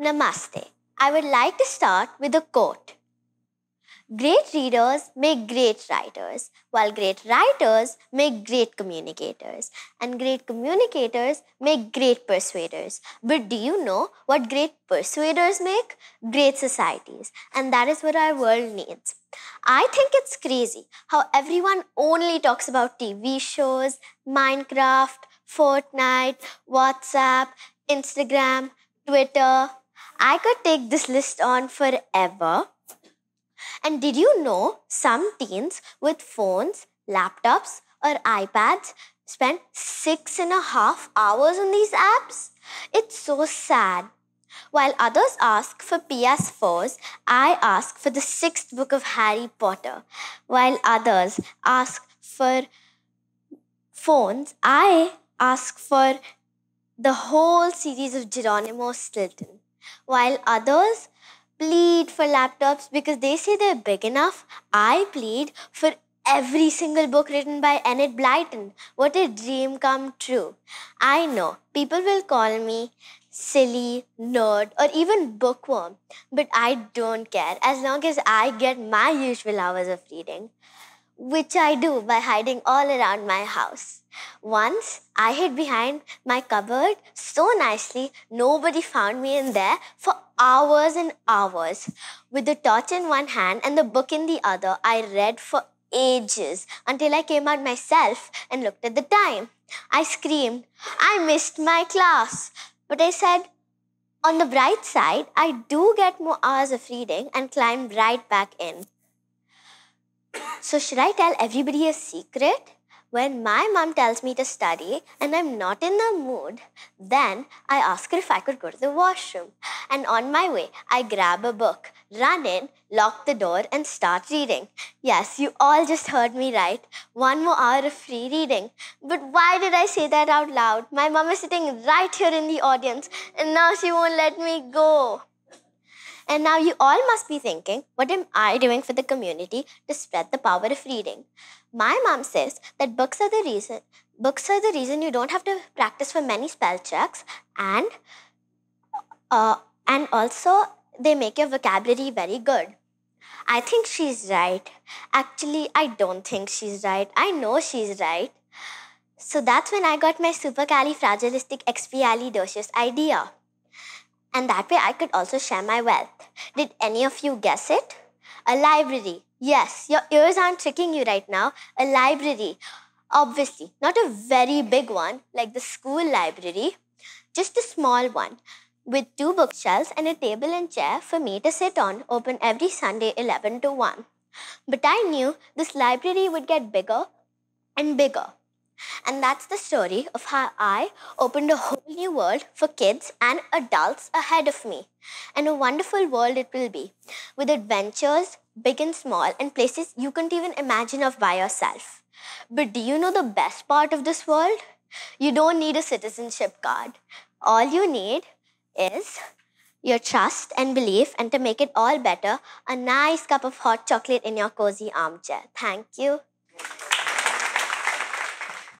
Namaste. I would like to start with a quote. Great readers make great writers, while great writers make great communicators, and great communicators make great persuaders. But do you know what great persuaders make? Great societies, and that is what our world needs. I think it's crazy how everyone only talks about TV shows, Minecraft, Fortnite, WhatsApp, Instagram, Twitter, I could take this list on forever. And did you know some teens with phones, laptops, or iPads spend six and a half hours on these apps? It's so sad. While others ask for PS4s, I ask for the sixth book of Harry Potter. While others ask for phones, I ask for the whole series of Geronimo Stilton while others plead for laptops because they say they're big enough. I plead for every single book written by Enid Blyton. What a dream come true. I know people will call me silly, nerd, or even bookworm, but I don't care as long as I get my usual hours of reading which I do by hiding all around my house. Once I hid behind my cupboard so nicely, nobody found me in there for hours and hours. With the torch in one hand and the book in the other, I read for ages until I came out myself and looked at the time. I screamed, I missed my class. But I said, on the bright side, I do get more hours of reading and climb right back in. So, should I tell everybody a secret? When my mom tells me to study and I'm not in the mood, then I ask her if I could go to the washroom. And on my way, I grab a book, run in, lock the door, and start reading. Yes, you all just heard me right. One more hour of free reading. But why did I say that out loud? My mom is sitting right here in the audience, and now she won't let me go. And now you all must be thinking, what am I doing for the community to spread the power of reading? My mom says that books are the reason books are the reason you don't have to practice for many spell checks and uh, and also they make your vocabulary very good. I think she's right. Actually, I don't think she's right. I know she's right. So that's when I got my supercalifragilisticexpialidocious idea and that way I could also share my wealth. Did any of you guess it? A library. Yes, your ears aren't tricking you right now. A library. Obviously, not a very big one like the school library, just a small one with two bookshelves and a table and chair for me to sit on, open every Sunday 11 to 1. But I knew this library would get bigger and bigger. And that's the story of how I opened a whole new world for kids and adults ahead of me. And a wonderful world it will be, with adventures, big and small, and places you couldn't even imagine of by yourself. But do you know the best part of this world? You don't need a citizenship card. All you need is your trust and belief, and to make it all better, a nice cup of hot chocolate in your cozy armchair. Thank you.